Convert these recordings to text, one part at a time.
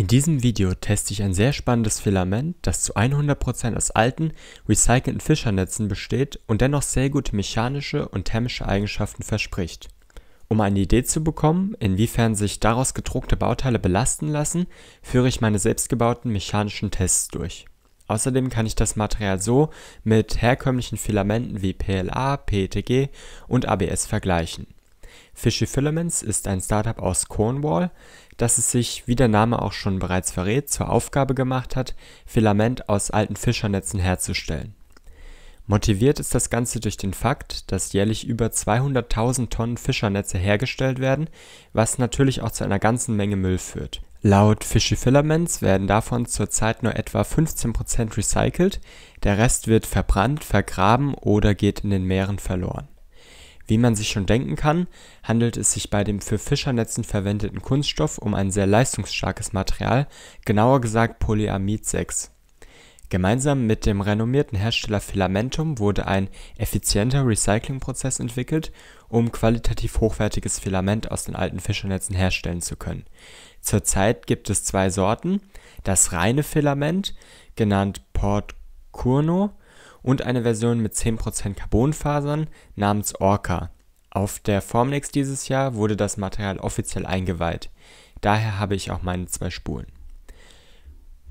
In diesem Video teste ich ein sehr spannendes Filament, das zu 100% aus alten, recycelten Fischernetzen besteht und dennoch sehr gute mechanische und thermische Eigenschaften verspricht. Um eine Idee zu bekommen, inwiefern sich daraus gedruckte Bauteile belasten lassen, führe ich meine selbstgebauten mechanischen Tests durch. Außerdem kann ich das Material so mit herkömmlichen Filamenten wie PLA, PETG und ABS vergleichen. Fishy Filaments ist ein Startup aus Cornwall, das es sich, wie der Name auch schon bereits verrät, zur Aufgabe gemacht hat, Filament aus alten Fischernetzen herzustellen. Motiviert ist das Ganze durch den Fakt, dass jährlich über 200.000 Tonnen Fischernetze hergestellt werden, was natürlich auch zu einer ganzen Menge Müll führt. Laut Fishy Filaments werden davon zurzeit nur etwa 15% recycelt, der Rest wird verbrannt, vergraben oder geht in den Meeren verloren. Wie man sich schon denken kann, handelt es sich bei dem für Fischernetzen verwendeten Kunststoff um ein sehr leistungsstarkes Material, genauer gesagt Polyamid 6. Gemeinsam mit dem renommierten Hersteller Filamentum wurde ein effizienter Recyclingprozess entwickelt, um qualitativ hochwertiges Filament aus den alten Fischernetzen herstellen zu können. Zurzeit gibt es zwei Sorten: das reine Filament, genannt Port Portcurno und eine Version mit 10% Carbonfasern namens Orca. Auf der Formnext dieses Jahr wurde das Material offiziell eingeweiht. Daher habe ich auch meine zwei Spulen.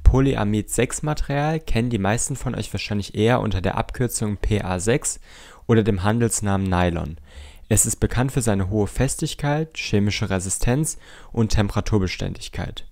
Polyamid 6 Material kennen die meisten von euch wahrscheinlich eher unter der Abkürzung PA6 oder dem Handelsnamen Nylon. Es ist bekannt für seine hohe Festigkeit, chemische Resistenz und Temperaturbeständigkeit.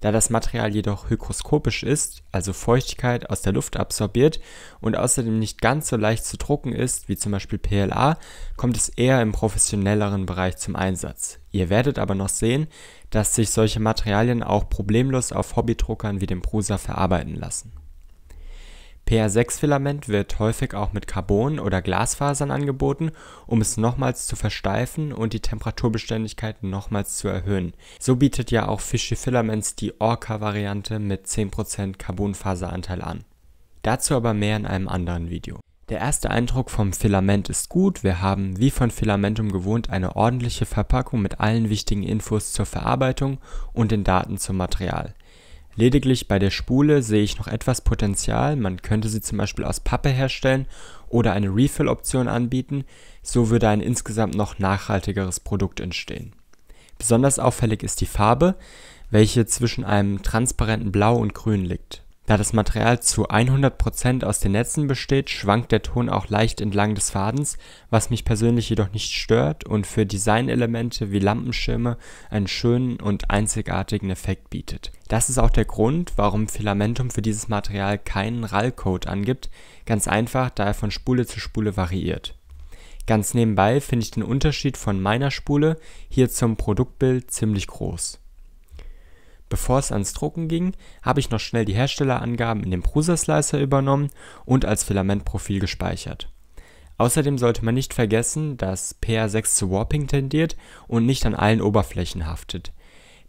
Da das Material jedoch hygroskopisch ist, also Feuchtigkeit aus der Luft absorbiert und außerdem nicht ganz so leicht zu drucken ist wie zum Beispiel PLA, kommt es eher im professionelleren Bereich zum Einsatz. Ihr werdet aber noch sehen, dass sich solche Materialien auch problemlos auf Hobbydruckern wie dem Prusa verarbeiten lassen pr 6 filament wird häufig auch mit Carbon oder Glasfasern angeboten, um es nochmals zu versteifen und die Temperaturbeständigkeit nochmals zu erhöhen. So bietet ja auch Fischi Filaments die Orca-Variante mit 10% Carbonfaseranteil an. Dazu aber mehr in einem anderen Video. Der erste Eindruck vom Filament ist gut. Wir haben wie von Filamentum gewohnt eine ordentliche Verpackung mit allen wichtigen Infos zur Verarbeitung und den Daten zum Material. Lediglich bei der Spule sehe ich noch etwas Potenzial, man könnte sie zum Beispiel aus Pappe herstellen oder eine Refill-Option anbieten, so würde ein insgesamt noch nachhaltigeres Produkt entstehen. Besonders auffällig ist die Farbe, welche zwischen einem transparenten Blau und Grün liegt. Da das Material zu 100 aus den Netzen besteht, schwankt der Ton auch leicht entlang des Fadens, was mich persönlich jedoch nicht stört und für Designelemente wie Lampenschirme einen schönen und einzigartigen Effekt bietet. Das ist auch der Grund, warum Filamentum für dieses Material keinen RAL-Code angibt, ganz einfach, da er von Spule zu Spule variiert. Ganz nebenbei finde ich den Unterschied von meiner Spule hier zum Produktbild ziemlich groß. Bevor es ans Drucken ging, habe ich noch schnell die Herstellerangaben in den Prusa-Slicer übernommen und als Filamentprofil gespeichert. Außerdem sollte man nicht vergessen, dass PA6 zu Warping tendiert und nicht an allen Oberflächen haftet.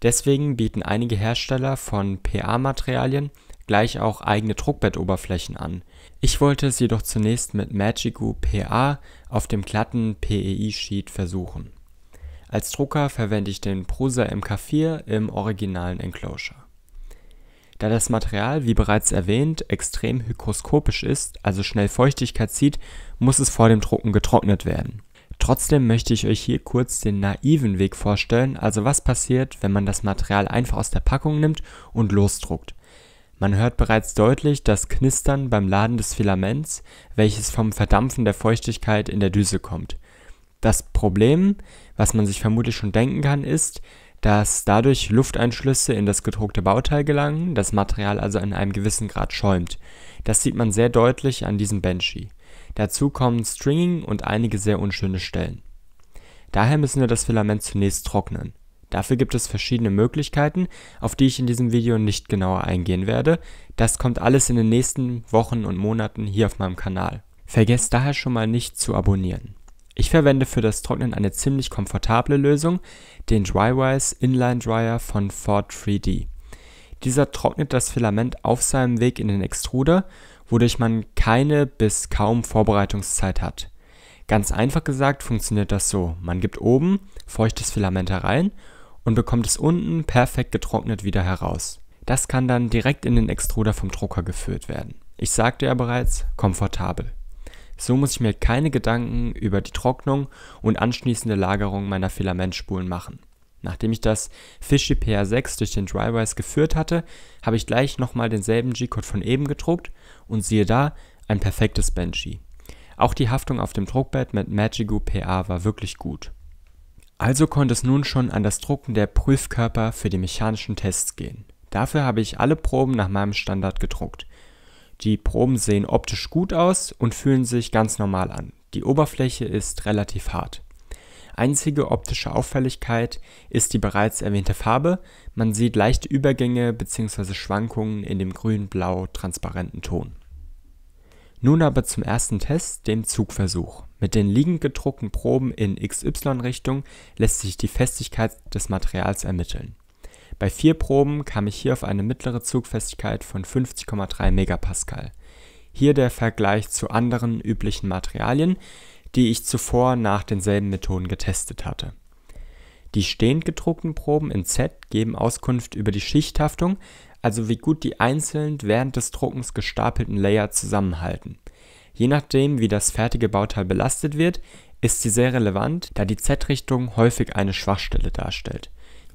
Deswegen bieten einige Hersteller von PA-Materialien gleich auch eigene Druckbettoberflächen an. Ich wollte es jedoch zunächst mit Magigu PA auf dem glatten PEI-Sheet versuchen als Drucker verwende ich den Prusa MK4 im originalen Enclosure. Da das Material, wie bereits erwähnt, extrem hygroskopisch ist, also schnell Feuchtigkeit zieht, muss es vor dem Drucken getrocknet werden. Trotzdem möchte ich euch hier kurz den naiven Weg vorstellen, also was passiert, wenn man das Material einfach aus der Packung nimmt und losdruckt. Man hört bereits deutlich das Knistern beim Laden des Filaments, welches vom Verdampfen der Feuchtigkeit in der Düse kommt. Das Problem, was man sich vermutlich schon denken kann, ist, dass dadurch Lufteinschlüsse in das gedruckte Bauteil gelangen, das Material also in einem gewissen Grad schäumt. Das sieht man sehr deutlich an diesem Banshee. Dazu kommen Stringing und einige sehr unschöne Stellen. Daher müssen wir das Filament zunächst trocknen. Dafür gibt es verschiedene Möglichkeiten, auf die ich in diesem Video nicht genauer eingehen werde. Das kommt alles in den nächsten Wochen und Monaten hier auf meinem Kanal. Vergesst daher schon mal nicht zu abonnieren. Ich verwende für das Trocknen eine ziemlich komfortable Lösung, den Drywise Inline Dryer von Ford 3D. Dieser trocknet das Filament auf seinem Weg in den Extruder, wodurch man keine bis kaum Vorbereitungszeit hat. Ganz einfach gesagt funktioniert das so. Man gibt oben feuchtes Filament herein und bekommt es unten perfekt getrocknet wieder heraus. Das kann dann direkt in den Extruder vom Drucker geführt werden. Ich sagte ja bereits, komfortabel. So muss ich mir keine Gedanken über die Trocknung und anschließende Lagerung meiner Filamentspulen machen. Nachdem ich das Fishy PA6 durch den Drywise geführt hatte, habe ich gleich nochmal denselben G-Code von eben gedruckt und siehe da, ein perfektes Benji. Auch die Haftung auf dem Druckbett mit Magigu PA war wirklich gut. Also konnte es nun schon an das Drucken der Prüfkörper für die mechanischen Tests gehen. Dafür habe ich alle Proben nach meinem Standard gedruckt. Die Proben sehen optisch gut aus und fühlen sich ganz normal an. Die Oberfläche ist relativ hart. Einzige optische Auffälligkeit ist die bereits erwähnte Farbe. Man sieht leichte Übergänge bzw. Schwankungen in dem grün-blau transparenten Ton. Nun aber zum ersten Test, dem Zugversuch. Mit den liegend gedruckten Proben in XY-Richtung lässt sich die Festigkeit des Materials ermitteln. Bei vier Proben kam ich hier auf eine mittlere Zugfestigkeit von 50,3 MPa. Hier der Vergleich zu anderen üblichen Materialien, die ich zuvor nach denselben Methoden getestet hatte. Die stehend gedruckten Proben in Z geben Auskunft über die Schichthaftung, also wie gut die einzeln während des Druckens gestapelten Layer zusammenhalten. Je nachdem, wie das fertige Bauteil belastet wird, ist sie sehr relevant, da die Z-Richtung häufig eine Schwachstelle darstellt.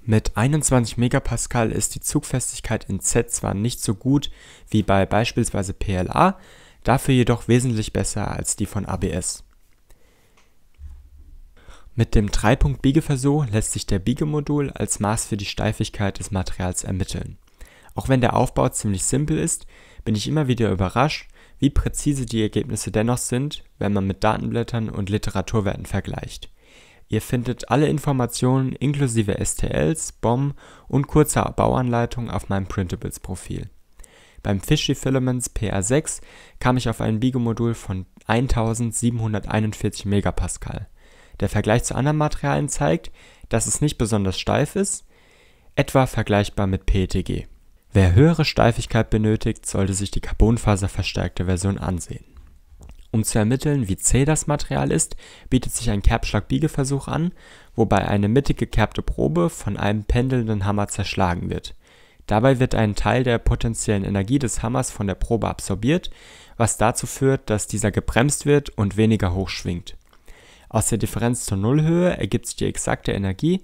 Mit 21 MPa ist die Zugfestigkeit in Z zwar nicht so gut wie bei beispielsweise PLA, dafür jedoch wesentlich besser als die von ABS. Mit dem 3 Dreipunkt-Biegeversuch lässt sich der Biegemodul als Maß für die Steifigkeit des Materials ermitteln. Auch wenn der Aufbau ziemlich simpel ist, bin ich immer wieder überrascht, wie präzise die Ergebnisse dennoch sind, wenn man mit Datenblättern und Literaturwerten vergleicht. Ihr findet alle Informationen inklusive STLs, BOM und kurzer Bauanleitung auf meinem Printables-Profil. Beim Fishy Filaments pr 6 kam ich auf ein Biegemodul von 1741 Megapascal. Der Vergleich zu anderen Materialien zeigt, dass es nicht besonders steif ist, etwa vergleichbar mit PETG. Wer höhere Steifigkeit benötigt, sollte sich die Carbonfaserverstärkte Version ansehen. Um zu ermitteln, wie zäh das Material ist, bietet sich ein Kerbschlag-Biegeversuch an, wobei eine mittig gekerbte Probe von einem pendelnden Hammer zerschlagen wird. Dabei wird ein Teil der potenziellen Energie des Hammers von der Probe absorbiert, was dazu führt, dass dieser gebremst wird und weniger hoch schwingt. Aus der Differenz zur Nullhöhe ergibt sich die exakte Energie,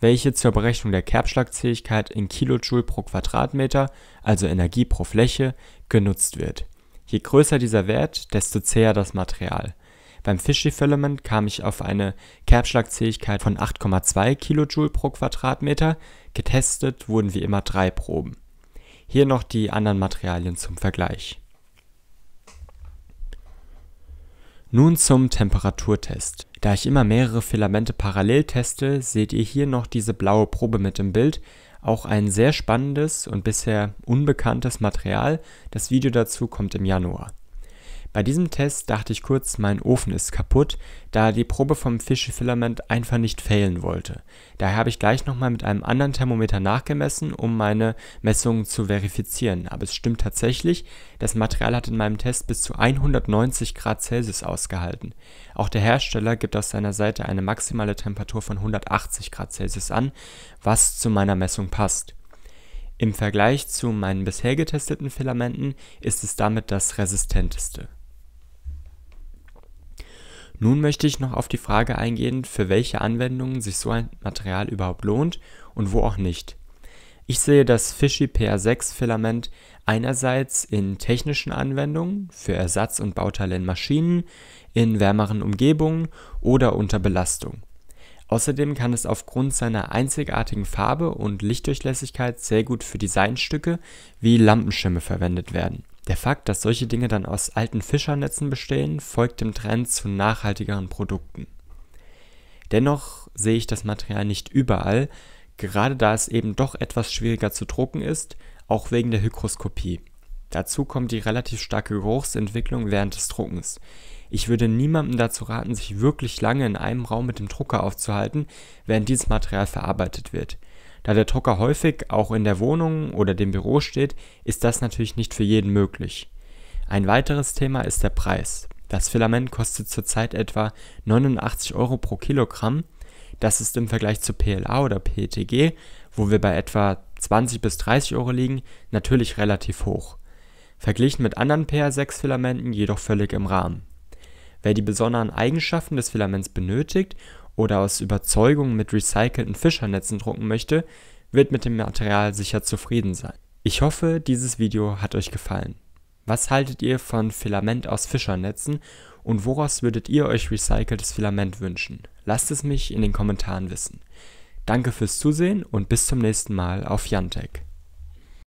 welche zur Berechnung der Kerbschlagzähigkeit in Kilojoule pro Quadratmeter, also Energie pro Fläche, genutzt wird Je größer dieser Wert, desto zäher das Material. Beim Fishy Filament kam ich auf eine Kerbschlagzähigkeit von 8,2 kJ pro Quadratmeter, getestet wurden wie immer drei Proben. Hier noch die anderen Materialien zum Vergleich. Nun zum Temperaturtest da ich immer mehrere Filamente parallel teste, seht ihr hier noch diese blaue Probe mit im Bild. Auch ein sehr spannendes und bisher unbekanntes Material. Das Video dazu kommt im Januar. Bei diesem Test dachte ich kurz, mein Ofen ist kaputt, da die Probe vom Fischefilament einfach nicht fehlen wollte. Daher habe ich gleich nochmal mit einem anderen Thermometer nachgemessen, um meine Messungen zu verifizieren. Aber es stimmt tatsächlich, das Material hat in meinem Test bis zu 190 Grad Celsius ausgehalten. Auch der Hersteller gibt auf seiner Seite eine maximale Temperatur von 180 Grad Celsius an, was zu meiner Messung passt. Im Vergleich zu meinen bisher getesteten Filamenten ist es damit das resistenteste. Nun möchte ich noch auf die Frage eingehen, für welche Anwendungen sich so ein Material überhaupt lohnt und wo auch nicht. Ich sehe das Fishy PR6 Filament einerseits in technischen Anwendungen für Ersatz und Bauteile in Maschinen, in wärmeren Umgebungen oder unter Belastung. Außerdem kann es aufgrund seiner einzigartigen Farbe und Lichtdurchlässigkeit sehr gut für Designstücke wie Lampenschirme verwendet werden. Der Fakt, dass solche Dinge dann aus alten Fischernetzen bestehen, folgt dem Trend zu nachhaltigeren Produkten. Dennoch sehe ich das Material nicht überall, gerade da es eben doch etwas schwieriger zu drucken ist, auch wegen der Hygroskopie. Dazu kommt die relativ starke Geruchsentwicklung während des Druckens. Ich würde niemandem dazu raten, sich wirklich lange in einem Raum mit dem Drucker aufzuhalten, während dieses Material verarbeitet wird. Da der Drucker häufig auch in der Wohnung oder dem Büro steht, ist das natürlich nicht für jeden möglich. Ein weiteres Thema ist der Preis. Das Filament kostet zurzeit etwa 89 Euro pro Kilogramm. Das ist im Vergleich zu PLA oder PETG, wo wir bei etwa 20 bis 30 Euro liegen, natürlich relativ hoch. Verglichen mit anderen PA6-Filamenten jedoch völlig im Rahmen. Wer die besonderen Eigenschaften des Filaments benötigt oder aus Überzeugung mit recycelten Fischernetzen drucken möchte, wird mit dem Material sicher zufrieden sein. Ich hoffe, dieses Video hat euch gefallen. Was haltet ihr von Filament aus Fischernetzen und woraus würdet ihr euch recyceltes Filament wünschen? Lasst es mich in den Kommentaren wissen. Danke fürs Zusehen und bis zum nächsten Mal auf Jantech.